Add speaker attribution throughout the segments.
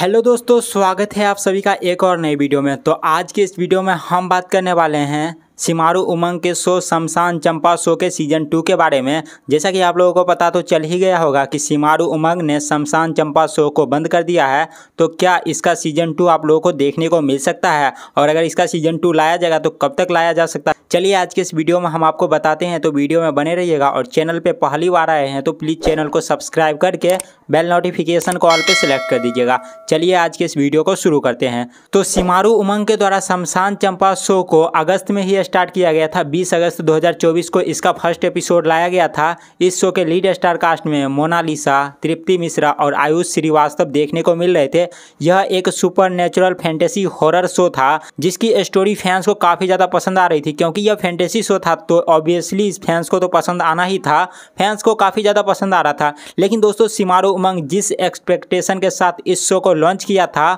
Speaker 1: hello दोस्तों स्वागत है आप सभी का एक और नई वीडियो में तो आज के इस वीडियो में हम बात करने वाले हैं सिमारू उमंग के शो शमशान चंपा शो के सीजन टू के बारे में जैसा कि आप लोगों को पता तो चल ही गया होगा कि सिमारू उमंग ने शमशान चंपा शो को बंद कर दिया है तो क्या इसका सीजन टू आप लोगों को देखने को मिल सकता है और अगर इसका सीजन टू लाया जाएगा तो कब तक लाया जा सकता है चलिए आज के इस वीडियो में हम आपको बताते हैं तो वीडियो में बने रहिएगा और चैनल पर पहली बार आए हैं तो प्लीज़ चैनल को सब्सक्राइब करके बेल नोटिफिकेशन को ऑल पर सिलेक्ट कर दीजिएगा चलिए आज के इस वीडियो को शुरू करते हैं तो सिमारू उमंग के द्वारा शमशान चंपा शो को अगस्त में ही स्टार्ट किया गया था 20 अगस्त 2024 को इसका फर्स्ट एपिसोड लाया गया था इस शो के लीड स्टार कास्ट में मोनालिसा तृप्ति मिश्रा और आयुष श्रीवास्तव देखने को मिल रहे थे यह एक supernatural fantasy horror show था जिसकी स्टोरी फैंस को काफ़ी ज़्यादा पसंद आ रही थी क्योंकि यह फैंटेसी शो था तो ऑब्वियसली इस फैंस को तो पसंद आना ही था फैंस को काफ़ी ज़्यादा पसंद आ रहा था लेकिन दोस्तों सिमारो उमंग जिस एक्सपेक्टेशन के साथ इस शो को लॉन्च किया था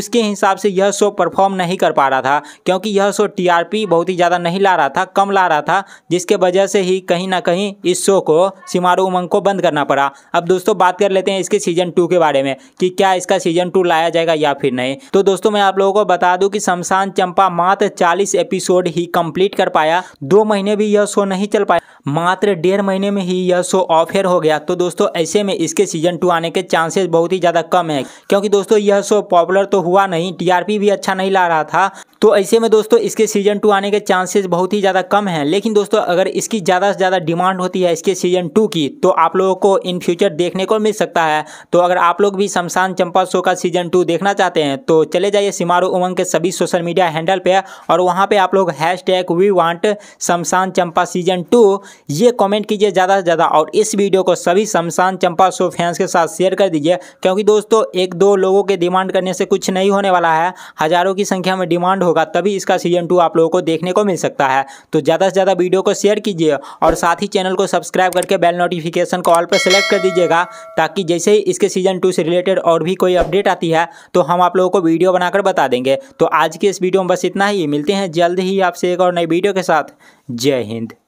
Speaker 1: उसके हिसाब से यह शो परफॉर्म नहीं कर पा रहा था क्योंकि यह शो टीआरपी बहुत ही ज़्यादा ज़्यादा नहीं ला रहा था कम ला रहा था जिसके वजह से ही कहीं ना कहीं इस शो को सिमारू उमंग को बंद करना पड़ा अब दोस्तों बात कर लेते हैं इसके सीजन टू के बारे में कि क्या इसका सीजन टू लाया जाएगा या फिर नहीं तो दोस्तों मैं आप लोगों को बता दूँ कि शमशान चंपा मात्र चालीस एपिसोड ही कम्प्लीट कर पाया दो महीने भी यह शो नहीं चल पाया मात्र डेढ़ महीने में ही यह शो ऑफेयर हो गया तो दोस्तों ऐसे में इसके सीजन टू आने के चांसेस बहुत ही ज़्यादा कम है क्योंकि दोस्तों यह शो पॉपुलर तो हुआ नहीं टीआरपी भी अच्छा नहीं ला रहा था तो ऐसे में दोस्तों इसके सीजन टू आने के चांस चांसेस बहुत ही ज़्यादा कम हैं लेकिन दोस्तों अगर इसकी ज़्यादा से ज़्यादा डिमांड होती है इसके सीजन टू की तो आप लोगों को इन फ्यूचर देखने को मिल सकता है तो अगर आप लोग भी शमशान चंपा शो का सीजन टू देखना चाहते हैं तो चले जाइए सिमारू उमंग के सभी सोशल मीडिया हैंडल पर और वहाँ पर आप लोग hash tag we want Shamshan Champa season two ये कॉमेंट कीजिए ज़्यादा से ज़्यादा और इस वीडियो को सभी शमशान चंपा शो फैंस के साथ शेयर कर दीजिए क्योंकि दोस्तों एक दो लोगों के डिमांड करने से कुछ नहीं होने वाला है हज़ारों की संख्या में डिमांड होगा तभी इसका सीजन टू आप लोगों को देखने को मिल सकता है तो ज़्यादा से ज़्यादा वीडियो को शेयर कीजिए और साथ ही चैनल को सब्सक्राइब करके बेल नोटिफिकेशन को ऑल पर सेलेक्ट कर दीजिएगा ताकि जैसे ही इसके सीजन टू से रिलेटेड और भी कोई अपडेट आती है तो हम आप लोगों को वीडियो बनाकर बता देंगे तो आज की इस वीडियो में बस इतना ही मिलते हैं जल्द ही आपसे एक और नई वीडियो के साथ जय हिंद